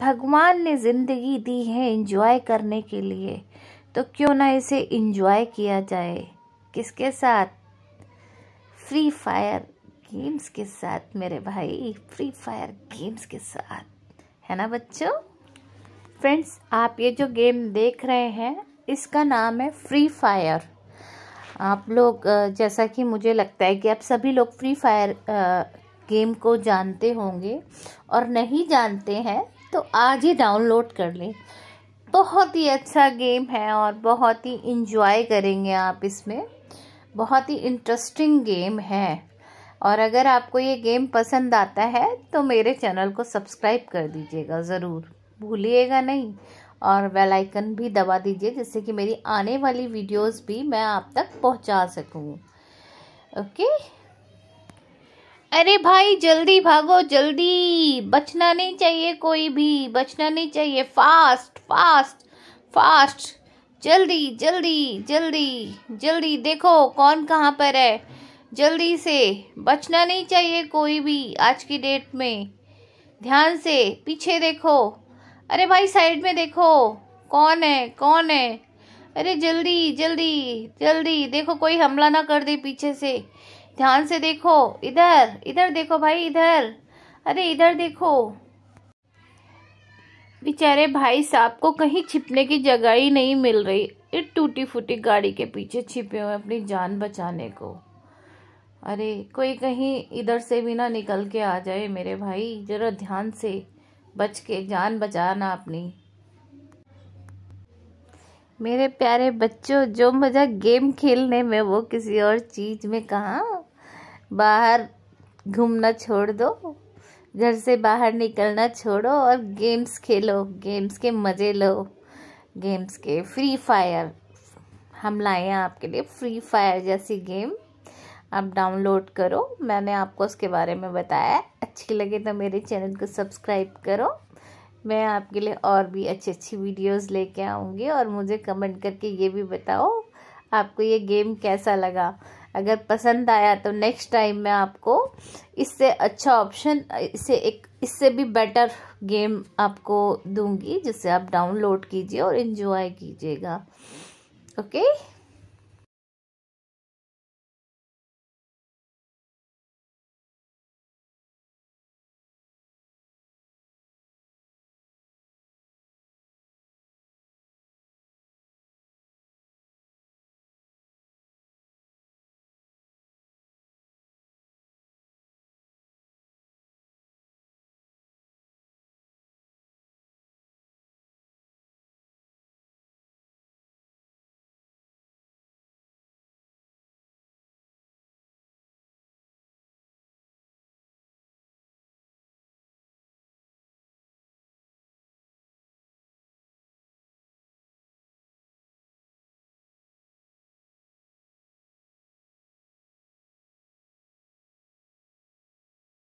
भगवान ने ज़िंदगी दी है इन्जॉय करने के लिए तो क्यों ना इसे इन्जॉय किया जाए किसके साथ फ्री फायर गेम्स के साथ मेरे भाई फ्री फायर गेम्स के साथ है ना बच्चों फ्रेंड्स आप ये जो गेम देख रहे हैं इसका नाम है फ्री फायर आप लोग जैसा कि मुझे लगता है कि आप सभी लोग फ्री फायर गेम को जानते होंगे और नहीं जानते हैं तो आज ही डाउनलोड कर लें बहुत ही अच्छा गेम है और बहुत ही इंजॉय करेंगे आप इसमें बहुत ही इंटरेस्टिंग गेम है और अगर आपको ये गेम पसंद आता है तो मेरे चैनल को सब्सक्राइब कर दीजिएगा ज़रूर भूलिएगा नहीं और बेल आइकन भी दबा दीजिए जिससे कि मेरी आने वाली वीडियोस भी मैं आप तक पहुंचा सकूं ओके अरे भाई जल्दी भागो जल्दी बचना नहीं चाहिए कोई भी बचना नहीं चाहिए फास्ट फास्ट फास्ट जल्दी जल्दी जल्दी जल्दी देखो कौन कहाँ पर है जल्दी से बचना नहीं चाहिए कोई भी आज की डेट में ध्यान से पीछे देखो अरे भाई साइड में देखो कौन है कौन है अरे जल्दी जल्दी जल्दी देखो कोई हमला ना कर दे पीछे से ध्यान से देखो इधर इधर देखो भाई इधर अरे इधर देखो बेचारे भाई साहब को कहीं छिपने की जगह ही नहीं मिल रही ये टूटी फूटी गाड़ी के पीछे छिपे हुए अपनी जान बचाने को अरे कोई कहीं इधर से भी ना निकल के आ जाए मेरे भाई जरा ध्यान से बच के जान बचाना अपनी मेरे प्यारे बच्चों जो मज़ा गेम खेलने में वो किसी और चीज़ में कहाँ बाहर घूमना छोड़ दो घर से बाहर निकलना छोड़ो और गेम्स खेलो गेम्स के मज़े लो गेम्स के फ्री फायर हम लाए हैं आपके लिए फ्री फायर जैसी गेम आप डाउनलोड करो मैंने आपको उसके बारे में बताया अच्छी लगे तो मेरे चैनल को सब्सक्राइब करो मैं आपके लिए और भी अच्छी अच्छी वीडियोस लेके आऊँगी और मुझे कमेंट करके ये भी बताओ आपको ये गेम कैसा लगा अगर पसंद आया तो नेक्स्ट टाइम मैं आपको इससे अच्छा ऑप्शन इससे एक इससे भी बेटर गेम आपको दूंगी जिसे आप डाउनलोड कीजिए और इन्जॉय कीजिएगा ओके